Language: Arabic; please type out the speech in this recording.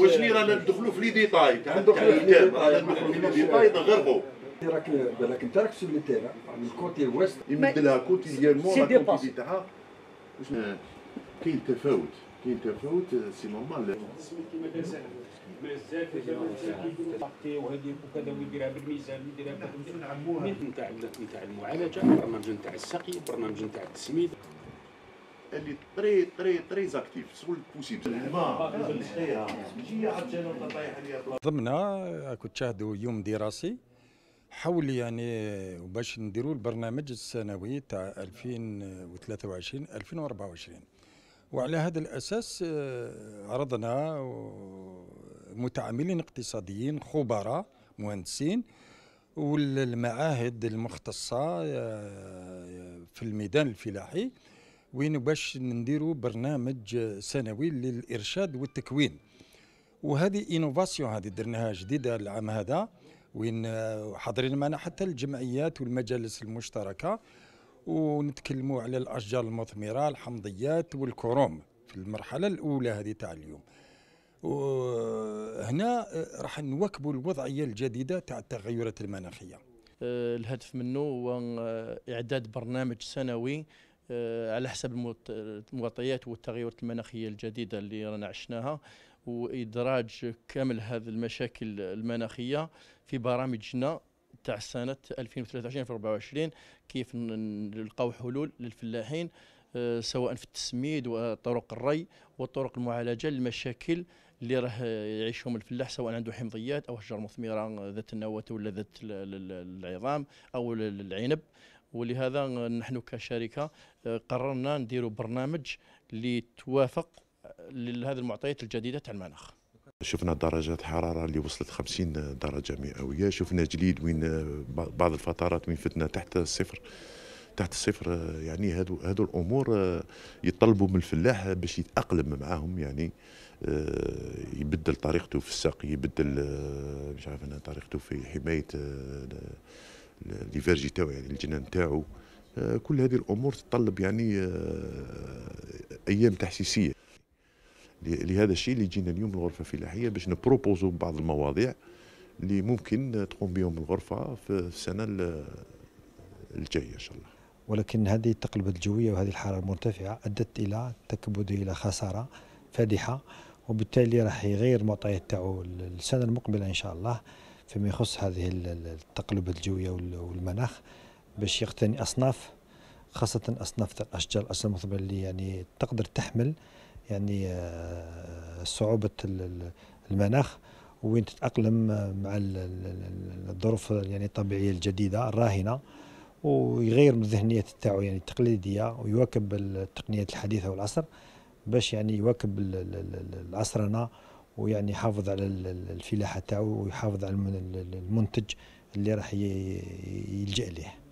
وشني رانا ندخلوا في لي ديتاي تاع الكتاب رانا ندخلوا في لي ديتاي نغرقوا راك بالك انت راك سوبلي تيرا من الكوتي ويست يمدلها كوتيديانمون لاكونتيتي تاعها كاين تفاوت كاين تفاوت سي نورمال مازال في وهذه وكذا ويديرها بالميزان ويديرها نتاع نتاع المعالجه برنامج نتاع السقي برنامج نتاع التسميد اللي طري طري طري زاكتيف سول بوسيبل الماء نسقيها ماشي عطشانه ولا طايحه ضمنا كنت تشاهدوا يوم دراسي حول يعني باش نديروا البرنامج السنوي تاع 2023 2024 وعلى هذا الاساس آه، عرضنا متعاملين اقتصاديين خبراء مهندسين والمعاهد المختصه آه، في الميدان الفلاحي وين باش نديروا برنامج سنوي للارشاد والتكوين وهذه انوفاسيون هذه درناها جديده العام هذا وين حاضرين معنا حتى الجمعيات والمجالس المشتركه ونتكلموا على الاشجار المثمره الحمضيات والكروم في المرحله الاولى هذه تاع اليوم وهنا راح نواكبوا الوضعيه الجديده تاع التغيرات المناخيه آه، الهدف منه هو اعداد برنامج سنوي آه، على حسب المغطيات والتغيرات المناخيه الجديده اللي رانا عشناها وادراج كامل هذه المشاكل المناخيه في برامجنا تاع سنه 2023 2024 كيف نلقاو حلول للفلاحين آه، سواء في التسميد وطرق الري وطرق المعالجه للمشاكل اللي راه يعيشهم الفلاح سواء عنده حمضيات او اشجار مثمره ذات النواه ولا ذات العظام او العنب ولهذا نحن كشركه آه، قررنا نديروا برنامج اللي توافق آه، لهذه المعطيات الجديده تاع المناخ شفنا درجات حراره اللي وصلت 50 درجه مئويه شفنا جليد وين آه، بعض الفترات وين فتنا تحت الصفر تحت الصفر يعني هذو هذو الامور يطلبوا من الفلاح باش يتاقلم معاهم يعني يبدل طريقته في السقي يبدل مش عارف انا طريقته في حمايه ليفيرجي تاعو يعني الجنان تاعو آه، كل هذه الامور تتطلب يعني آه، ايام تحسيسيه لهذا الشيء اللي جينا اليوم الغرفه الفلاحيه باش نبروبوزو بعض المواضيع اللي ممكن تقوم بهم الغرفه في السنه الجايه ان شاء الله ولكن هذه التقلبات الجوية وهذه الحرارة المرتفعة أدت إلى تكبد إلى خسارة فادحة وبالتالي راح يغير معطيات تاعو السنة المقبلة إن شاء الله فيما يخص هذه التقلبات الجوية والمناخ باش يقتني أصناف خاصة أصناف الأشجار الأشجار المثمرة اللي يعني تقدر تحمل يعني آه، صعوبة المناخ وين تتأقلم مع الظروف يعني الطبيعية الجديدة الراهنة ويغير من الذهنية تاعو يعني التقليدية ويواكب التقنيات الحديثة والعصر باش يعني يواكب العصرنة ويعني يحافظ على الفلاحه تاعو ويحافظ على المنتج اللي راح يلجا ليه